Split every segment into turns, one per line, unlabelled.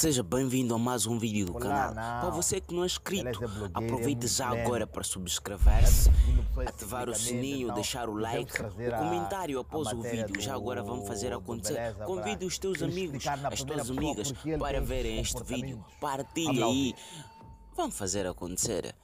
Seja bem-vindo a mais um vídeo do Olá, canal. Não. Para você
que não é inscrito, aproveite já agora
para subscrever-se,
ativar o sininho, então. deixar o like, o comentário após o vídeo. Já
agora vamos fazer acontecer. Convide
os teus amigos, as tuas amigas
para verem este vídeo. partilhe. aí. Vamos fazer acontecer.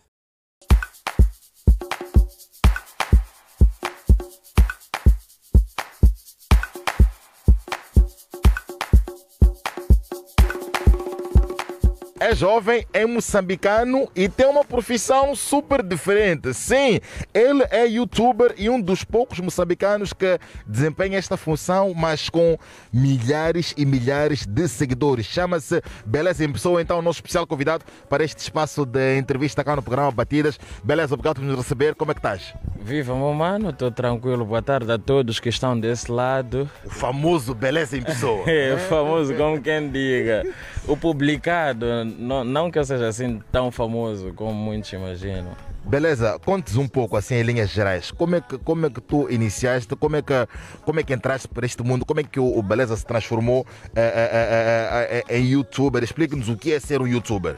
é jovem, é moçambicano e tem uma profissão super diferente. Sim, ele é youtuber e um dos poucos moçambicanos que desempenha esta função, mas com milhares e milhares de seguidores. Chama-se Beleza em Pessoa, então, o nosso especial convidado para este espaço de entrevista cá no programa Batidas. Beleza, obrigado por nos receber. Como é que estás?
Viva, meu mano, estou tranquilo. Boa tarde a todos que estão desse lado. O famoso Beleza em Pessoa. é, o famoso, como quem diga. O publicado não, não que eu seja assim tão famoso como muitos imaginam.
Beleza, contes um pouco assim em linhas gerais. Como é que, como é que tu iniciaste? Como é que, como é que entraste para este mundo? Como é que o, o Beleza se transformou é, é, é, em youtuber? Explique-nos o que é ser um youtuber.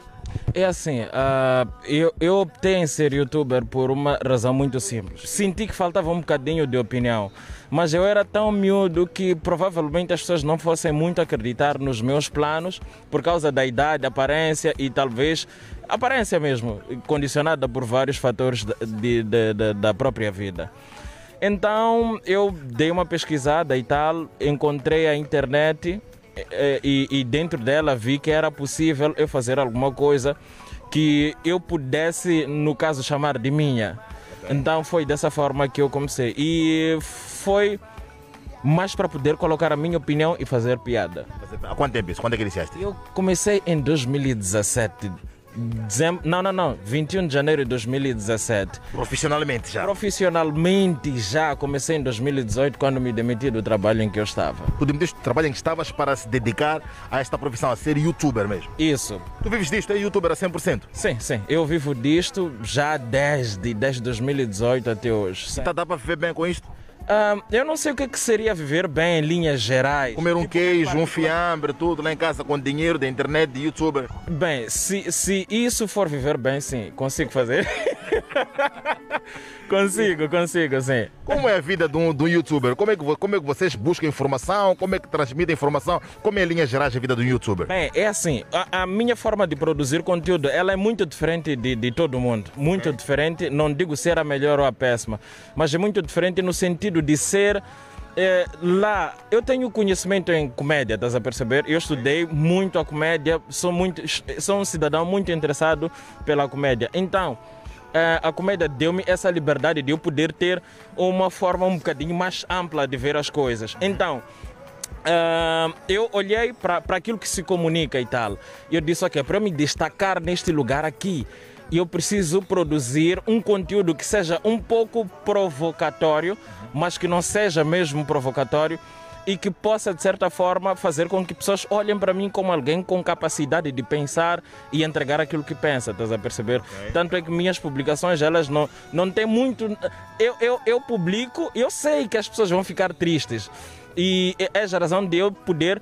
É assim, uh, eu, eu optei em ser youtuber por uma razão muito simples. Senti que faltava um bocadinho de opinião, mas eu era tão miúdo que provavelmente as pessoas não fossem muito acreditar nos meus planos por causa da idade, da aparência e talvez aparência mesmo, condicionada por vários fatores de, de, de, da própria vida. Então eu dei uma pesquisada e tal, encontrei a internet é, é, e, e dentro dela vi que era possível eu fazer alguma coisa que eu pudesse, no caso, chamar de minha. Então foi dessa forma que eu comecei. E foi mais para poder colocar a minha opinião e fazer piada. Há quanto tempo isso? Quando é que iniciaste? Eu comecei em 2017, Dezembro, não, não, não. 21 de janeiro de 2017. Profissionalmente já? Profissionalmente já. Comecei em 2018,
quando me demiti do trabalho em que eu estava. Tu demitiste do trabalho em que estavas para se dedicar a esta profissão, a ser youtuber mesmo? Isso. Tu vives disto, é youtuber a 100%? Sim, sim. Eu vivo disto
já desde, desde 2018 até hoje. Tá dá para viver bem com isto? eu
não sei o que, que, seria viver bem em linhas gerais. Comer um tipo, queijo, um fiambre, tudo lá em casa com dinheiro da internet, de youtuber.
Bem, se, se isso for viver bem, sim, consigo fazer. consigo, consigo, sim.
Como é a vida de um, de um youtuber? Como é, que, como é que vocês buscam informação? Como é que transmitem informação? Como é a linha gerais a vida de um youtuber?
Bem, é assim, a, a, minha forma de produzir conteúdo, ela é muito diferente de, de todo mundo. Muito okay. diferente, não digo ser a melhor ou a péssima, mas é muito diferente no sentido de ser... É, lá eu tenho conhecimento em comédia, estás a perceber? Eu estudei muito a comédia, sou, muito, sou um cidadão muito interessado pela comédia. Então, é, a comédia deu-me essa liberdade de eu poder ter uma forma um bocadinho mais ampla de ver as coisas. Então, Uh, eu olhei para aquilo que se comunica e tal. E eu disse, ok, para me destacar neste lugar aqui, eu preciso produzir um conteúdo que seja um pouco provocatório, mas que não seja mesmo provocatório, e que possa, de certa forma, fazer com que pessoas olhem para mim como alguém com capacidade de pensar e entregar aquilo que pensa, estás a perceber? Okay. Tanto é que minhas publicações, elas não, não têm muito. Eu, eu, eu publico, eu sei que as pessoas vão ficar tristes. E é a razão de eu poder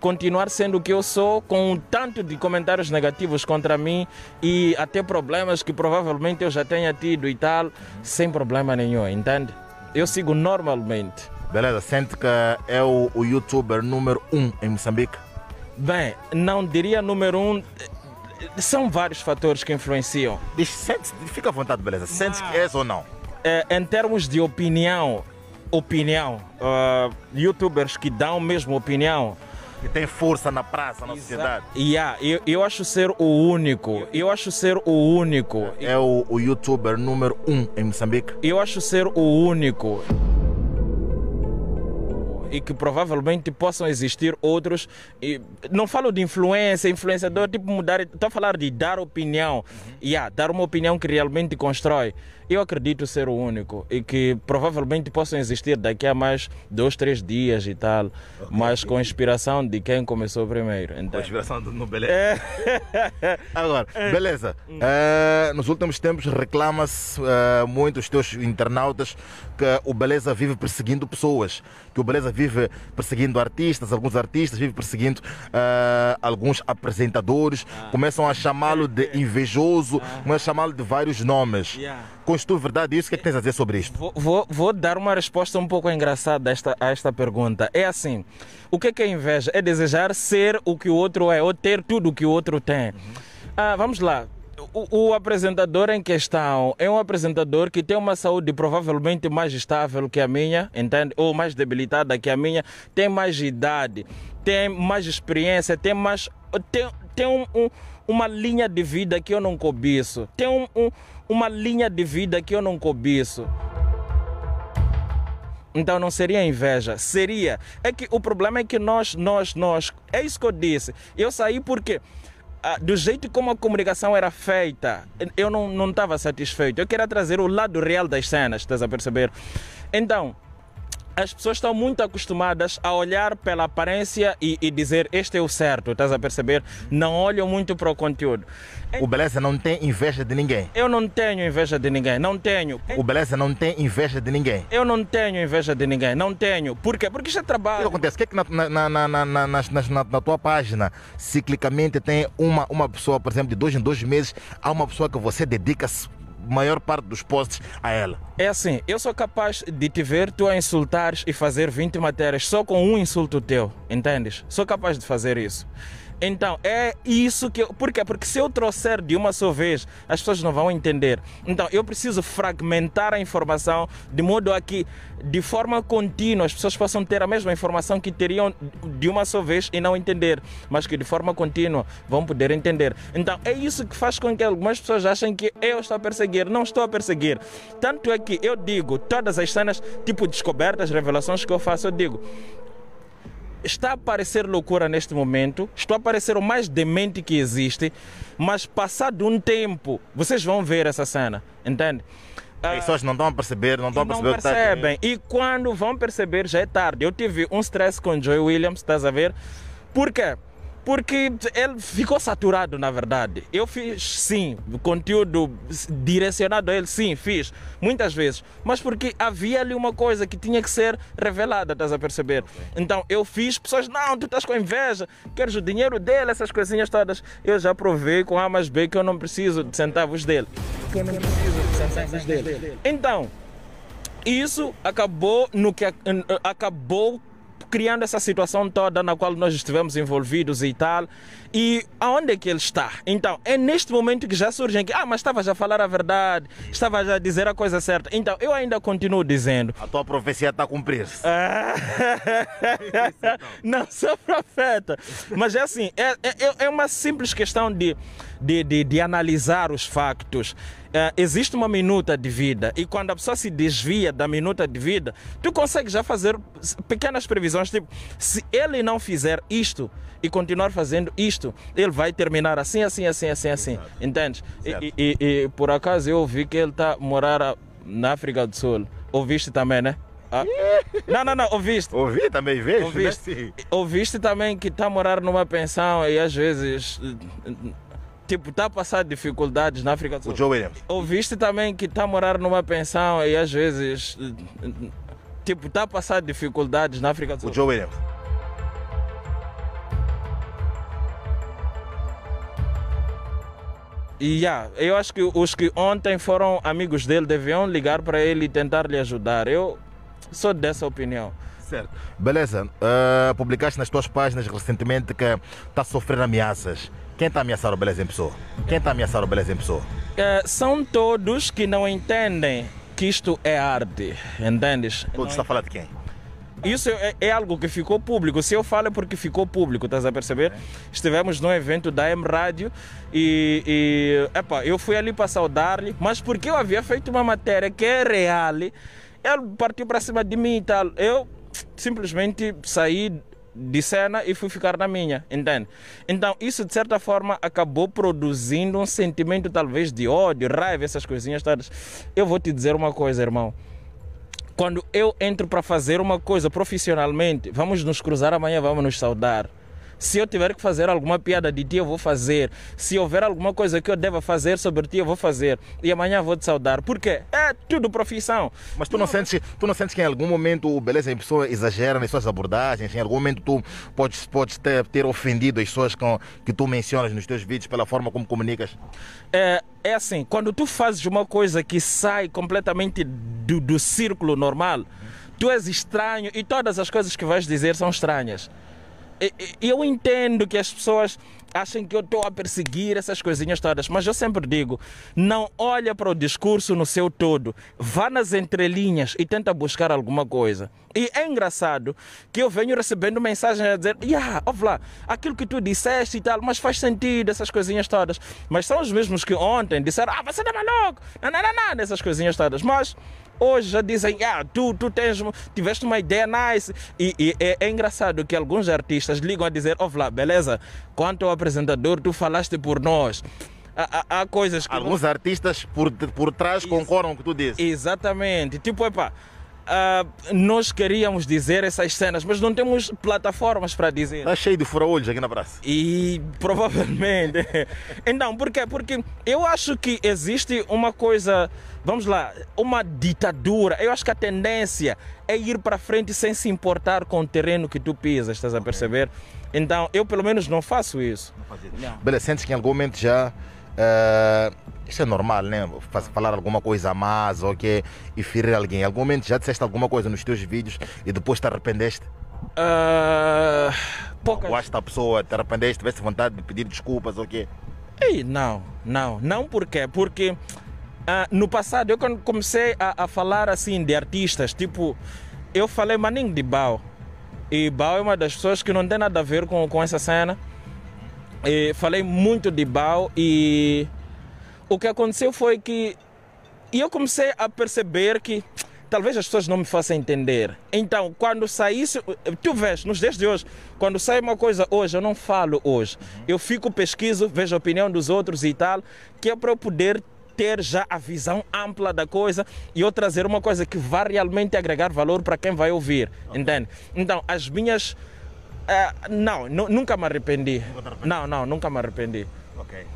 continuar sendo o que eu sou, com um tanto de comentários negativos contra mim e até problemas que provavelmente eu já tenha tido e tal, uhum. sem problema nenhum, entende? Eu sigo normalmente. Beleza, sente que é o, o youtuber número um em Moçambique? Bem, não diria número um. São vários fatores que influenciam. Diz, sente, fica à vontade, beleza. Sente que és ou não? É, em termos de opinião, opinião, uh, youtubers que dão mesmo opinião, que tem força na praça, na Exato. sociedade. Yeah, eu, eu acho ser o único. Eu acho ser o único. É o, o youtuber número um em Moçambique? Eu acho ser o único e que provavelmente possam existir outros. E não falo de influência, influenciador, tipo mudar, estou a falar de dar opinião. Uhum. Yeah, dar uma opinião que realmente constrói. Eu acredito ser o único e que provavelmente possam existir daqui a mais dois, três dias e tal, okay. mas com inspiração de quem começou primeiro. Então... Com
inspiração do no Beleza. É. Agora, é. beleza. Uh, nos últimos tempos reclama-se uh, muito os teus internautas que o Beleza vive perseguindo pessoas, que o Beleza vive vive perseguindo artistas, alguns artistas, vive perseguindo uh, alguns apresentadores, ah. começam a chamá-lo de é. invejoso, ah. começam a chamá-lo de vários nomes. Yeah. Constitui verdade isso? O que é que tens a dizer sobre isto?
Vou, vou, vou dar uma resposta um pouco engraçada a esta, a esta pergunta. É assim, o que é, que é inveja? É desejar ser o que o outro é, ou ter tudo o que o outro tem. Uhum. Ah, vamos lá, o, o, apresentador em questão é um apresentador que tem uma saúde provavelmente mais estável que a minha, entende? Ou mais debilitada que a minha, tem mais idade, tem mais experiência, tem mais. tem, tem um, um, uma linha de vida que eu não cobiço. Tem um, uma linha de vida que eu não cobiço. Então não seria inveja, seria. É que o problema é que nós, nós, nós. É isso que eu disse. Eu saí porque. Ah, do jeito como a comunicação era feita, eu não estava satisfeito. Eu queria trazer o lado real das cenas, estás a perceber? Então, as pessoas estão muito acostumadas a olhar pela aparência e, e, dizer este é o certo, estás a perceber? Não olham muito para o conteúdo. O Beleza não tem inveja de ninguém. Eu não tenho inveja
de ninguém, não tenho. O Beleza não tem inveja de ninguém. Eu não tenho inveja de ninguém, não tenho. Por quê? Porque isto é trabalho. O que acontece? O que é que na, na, na, na, na tua página, ciclicamente, tem uma, uma pessoa, por exemplo, de dois em dois meses, há uma pessoa que você dedica maior parte dos posts a ela. É assim, eu sou capaz de te ver tu a insultares
e fazer 20 matérias só com um insulto teu, entendes? Sou capaz de fazer isso. Então, é isso que eu. Por quê? Porque se eu trouxer de uma só vez, as pessoas não vão entender. Então, eu preciso fragmentar a informação de modo a que, de forma contínua, as pessoas possam ter a mesma informação que teriam de uma só vez e não entender, mas que de forma contínua vão poder entender. Então, é isso que faz com que algumas pessoas achem que eu estou a perseguir. Não estou a perseguir. Tanto é que eu digo, todas as cenas, tipo descobertas, revelações que eu faço, eu digo está a parecer loucura neste momento, estou a parecer o mais demente que existe, mas passado um tempo, vocês vão ver essa cena, entende? As ah, pessoas não estão a perceber, não estão a perceber não tá percebem. E quando vão perceber, já é tarde. Eu tive um stress com Joy Williams, estás a ver? Por quê? porque ele ficou saturado, na verdade. Eu fiz, sim, conteúdo direcionado a ele, sim, fiz, muitas vezes. Mas porque havia ali uma coisa que tinha que ser revelada, estás a perceber? Então eu fiz, pessoas, não, tu estás com inveja, queres o dinheiro dele, essas coisinhas todas. Eu já provei com A mais B que eu não preciso de centavos dele. Que eu não preciso de centavos dele. Então, isso acabou no que acabou criando essa situação toda na qual nós estivemos envolvidos e tal. E aonde é que ele está? Então, é neste momento que já surgem que, ah, mas estava já a falar a verdade, estava já a dizer a coisa certa. Então, eu ainda continuo dizendo. A tua profecia está a cumprir-se. É. não sou profeta. Mas é assim, é, é, é uma simples questão de, de, de, de analisar os factos. Eh, existe uma minuta de vida e quando a pessoa se desvia da minuta de vida, tu consegues já fazer pequenas previsões, tipo, se ele não fizer isto e continuar fazendo isto, ele vai terminar assim, assim, assim, assim, assim. Exato. Entendes? E, e, e, por acaso eu ouvi que ele está a morar na África do Sul. Ouviste também, né? Ah. Não, não, não, ouviste.
Ouvi também,
vejo. Né? Ouviste, né? ouviste também que está a morar numa pensão e às vezes eh, tipo, está a passar dificuldades na África do Sul. O Joe Williams. Ouviste também que está a morar numa pensão e às vezes, tipo, está a passar dificuldades na África do Sul. O Joe Williams. E yeah, eu acho que os que ontem foram amigos dele deviam ligar para ele e tentar lhe ajudar. Eu sou dessa opinião. Certo.
Beleza. Uh, publicaste nas tuas páginas recentemente que está a sofrer ameaças. Quem está ameaçando Beleza em Pessoa? Quem está ameaçando Beleza em Pessoa?
É, são todos que não entendem que isto é arte, entendes? Todos está falando de quem? Isso é, é, algo que ficou público. Se eu falo é porque ficou público, estás a perceber? É. Estivemos num evento da M Rádio e, e epa, eu fui ali para saudar-lhe, mas porque eu havia feito uma matéria que é real, ele partiu para cima de mim e tal. Eu simplesmente saí de cena e fui ficar na minha, entende? Então, isso de certa forma acabou produzindo um sentimento talvez de ódio, raiva, essas coisinhas todas. Eu vou te dizer uma coisa, irmão. Quando eu entro para fazer uma coisa profissionalmente, vamos nos cruzar amanhã, vamos nos saudar. Se eu tiver que fazer alguma piada de ti, eu vou fazer. Se houver alguma coisa que eu deva fazer sobre ti, eu vou fazer. E amanhã
vou te saudar. Por quê? É tudo profissão. Mas tu não, não sentes, tu não sentes que em algum momento o Beleza em Pessoa exagera nas suas abordagens? Em algum momento tu podes, podes ter, ter ofendido as pessoas com, que tu mencionas nos teus vídeos pela forma como comunicas? É, é assim, quando tu fazes uma
coisa que sai completamente do, do círculo normal, tu és estranho e todas as coisas que vais dizer são estranhas eu entendo que as pessoas achem que eu estou a perseguir essas coisinhas todas, mas eu sempre digo, não olha para o discurso no seu todo, vá nas entrelinhas e tenta buscar alguma coisa. E é engraçado que eu venho recebendo mensagens a dizer, yeah, ouve lá, aquilo que tu disseste e tal, mas faz sentido essas coisinhas todas. Mas são os mesmos que ontem disseram, ah, você é maluco, não, não, não, não, essas coisinhas todas. Mas Hoje já dizem, ah, tu, tu tens, tiveste uma ideia nice. E, e é, é, engraçado que alguns artistas ligam a dizer, ó oh, Flá, beleza, quanto ao apresentador, tu falaste por nós. Há, há, há coisas que. Alguns artistas por, por trás Ex concordam com o que tu dizes. Exatamente. Tipo, epá, Uh, nós queríamos dizer essas cenas, mas não temos plataformas para dizer. Está
cheio de fura-olhos aqui na praça. E
provavelmente. então, porquê? Porque eu acho que existe uma coisa, vamos lá, uma ditadura. Eu acho que a tendência é ir para frente sem se importar com o terreno que tu pisas, estás a okay. perceber? Então, eu pelo menos não faço isso.
Não faz isso. Não. Beleza, sentes que em algum momento já Uh, isso é normal, né? Falar alguma coisa a mais ou que e ferir alguém. Em algum momento já disseste alguma coisa nos teus vídeos e depois te arrependeste? Uh, poucas. Ou a pessoa, te arrependeste, tivesse vontade
de pedir desculpas ou quê? Ei, não, não, não porquê? Porque uh, no passado eu quando comecei a, a, falar assim de artistas, tipo, eu falei maninho de Bau. E Bau é uma das pessoas que não tem nada a ver com, com essa cena. E falei muito de Bau e o que aconteceu foi que eu comecei a perceber que talvez as pessoas não me façam entender. Então, quando saísse, tu vês, nos dias de hoje, quando sai uma coisa hoje, eu não falo hoje. Uhum. Eu fico, pesquiso, vejo a opinião dos outros e tal, que é para eu poder ter já a visão ampla da coisa e eu trazer uma coisa que vai realmente agregar valor para quem vai ouvir, okay. entende? Então, as minhas eh, não, nunca me arrependi. não,
não, nunca me arrependi. Ok.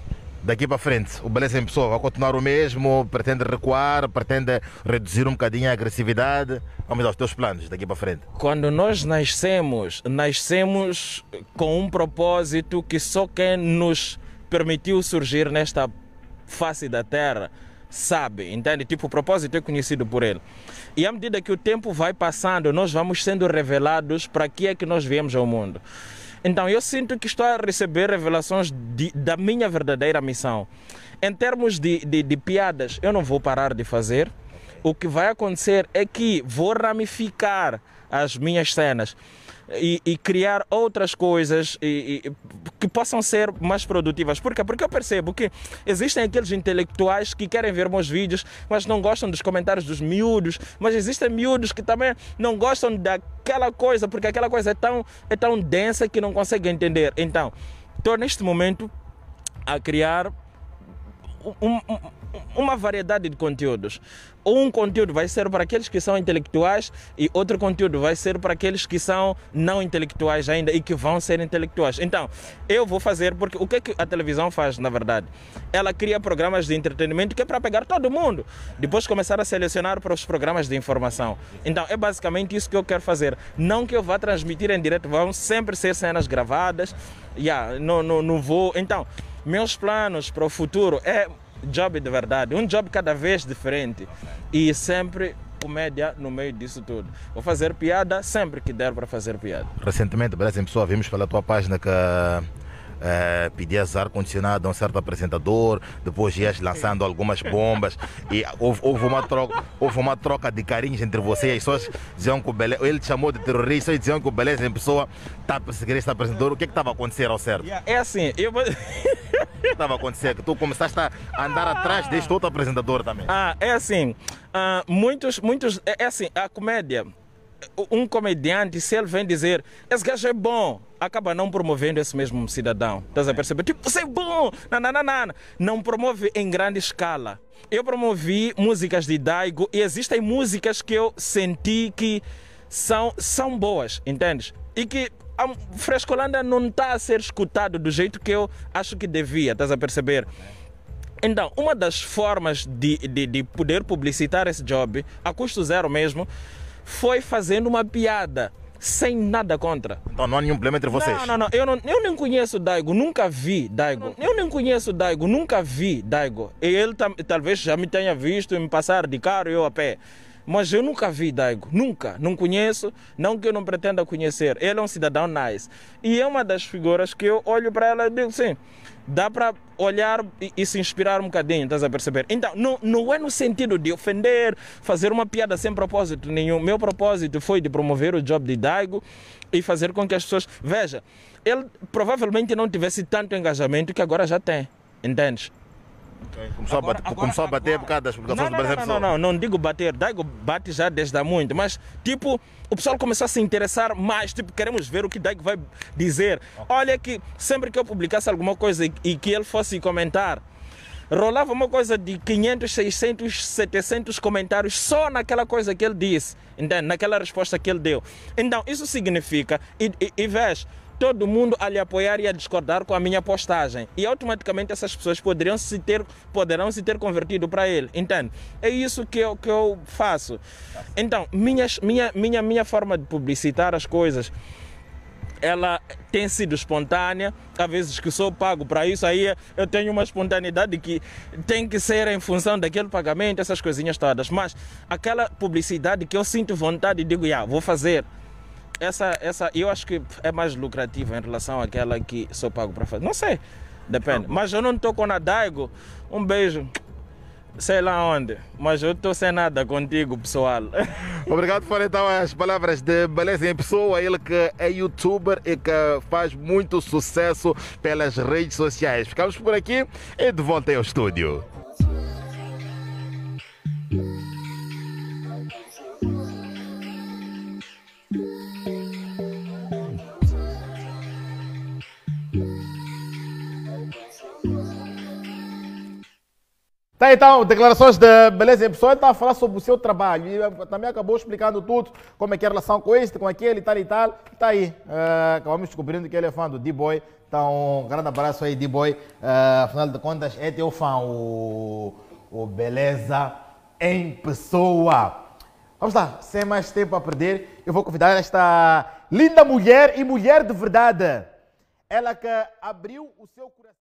Daqui para frente, o Beleza em Pessoa vai continuar o mesmo? Pretende recuar? Pretende reduzir um bocadinho a agressividade? Vamos dar os teus planos daqui para frente. Quando nós nascemos, nascemos com um propósito que só
quem nos permitiu surgir nesta face da terra sabe, entende? Tipo, o propósito é conhecido por ele. E à medida que o tempo vai passando, nós vamos sendo revelados para que é que nós viemos ao mundo. Então, eu sinto que estou a receber revelações de, da minha verdadeira missão. Em termos de, de, de piadas, eu não vou parar de fazer. O que vai acontecer é que vou ramificar as minhas cenas e, e criar outras coisas e, e, que possam ser mais produtivas. Por quê? Porque eu percebo que existem aqueles intelectuais que querem ver meus vídeos, mas não gostam dos comentários dos miúdos, mas existem miúdos que também não gostam daquela coisa, porque aquela coisa é tão, é tão densa que não conseguem entender. Então, estou neste momento a criar um, um, uma variedade de conteúdos. Um conteúdo vai ser para aqueles que são intelectuais e outro conteúdo vai ser para aqueles que são não intelectuais ainda e que vão ser intelectuais. Então, eu vou fazer porque o que, é que a televisão faz, na verdade? Ela cria programas de entretenimento que é para pegar todo mundo. Depois começar a selecionar para os programas de informação. Então, é basicamente isso que eu quero fazer. Não que eu vá transmitir em direto, vão sempre ser cenas gravadas. Yeah, não, não, não vou. Então. Meus planos para o futuro é job de verdade, um job cada vez diferente e sempre comédia no meio disso tudo. Vou fazer piada sempre que der para fazer piada.
Recentemente, beleza, em Pessoa, vimos pela tua página que é, eh, pedias ar-condicionado a um certo apresentador, depois ias lançando algumas bombas e houve, houve, uma troca, houve uma troca de carinhos entre vocês. As pessoas diziam que o Beleza, ele te chamou de terrorista e diziam que o Beleza em pessoa está a perseguir apresentador. O que é estava a acontecer ao certo? É assim, eu vou. estava acontecendo Que tu começaste a andar atrás deste outro apresentador também.
Ah, é assim. Uh, muitos, muitos. É, é assim, a comédia. Um comediante, se ele vem dizer esse gajo é bom, acaba não promovendo esse mesmo cidadão. Estás a é. perceber? Tipo, você é bom! Nananana. Não promove em grande escala. Eu promovi músicas de Daigo e existem músicas que eu senti que são, são boas, entendes? E que a Frescolândia não está a ser escutado do jeito que eu acho que devia, estás a perceber? Então, uma das formas de, de, de poder publicitar esse job, a custo zero mesmo, foi fazendo uma piada sem nada contra. Então não há nenhum problema entre vocês? Não, não, não. Eu, não, eu nem conheço Daigo, nunca vi Daigo. Eu nem conheço Daigo, nunca vi Daigo. E ele talvez já me tenha visto me passar de carro e eu a pé. Mas eu nunca vi Daigo, nunca, não conheço, não que eu não pretenda conhecer. Ele é um cidadão nice. E é uma das figuras que eu olho para ela e digo, sim, dá para olhar e, e, se inspirar um bocadinho, estás a perceber? Então, não, não é no sentido de ofender, fazer uma piada sem propósito nenhum. Meu propósito foi de promover o job de Daigo e fazer com que as pessoas. Veja, ele provavelmente não tivesse tanto engajamento que agora já tem, entende? Começou, agora, a, bater, agora, começou agora, a bater por causa das publicações não, não, do Brasil. Não, não, não, não, digo bater, Daigo bate já desde há muito, mas tipo, o pessoal começou a se interessar mais, tipo, queremos ver o que Daigo vai dizer. Olha que sempre que eu publicasse alguma coisa e, e que ele fosse comentar, rolava uma coisa de 500, 600, 700 comentários só naquela coisa que ele disse, entende? naquela resposta que ele deu. Então, isso significa, e, e, e veja, todo mundo a lhe apoiar e a discordar com a minha postagem. E automaticamente essas pessoas poderiam se ter, poderão se ter convertido para ele. Entende? É isso que eu, que eu faço. Então, minhas, minha, minha, minha forma de publicitar as coisas ela tem sido espontânea, às vezes que sou pago para isso, aí eu tenho uma espontaneidade que tem que ser em função daquele pagamento, essas coisinhas todas. Mas aquela publicidade que eu sinto vontade e digo, ah, vou fazer, essa, essa, eu acho que é mais lucrativa em relação àquela que sou pago para fazer. Não sei, depende. Mas eu não estou com nada, Daigo. Um beijo sei lá onde, mas eu estou sem nada contigo, pessoal.
Obrigado, foram então as palavras de Beleza em Pessoa, ele que é youtuber e que faz muito sucesso pelas redes sociais. Ficamos por aqui e de volta ao estúdio. Tá então, declarações de Beleza em Pessoa, está então, a falar sobre o seu trabalho e eh, também acabou explicando tudo, como é que é a relação com este, com aquele e tal e tal. Está aí, uh, acabamos descobrindo que ele é fã do D-Boy, então um grande abraço aí D-Boy, uh, afinal de contas é teu fã, o, o Beleza em Pessoa. Vamos lá, sem mais tempo a perder, eu vou convidar esta linda mulher e mulher de verdade, ela que abriu o seu coração.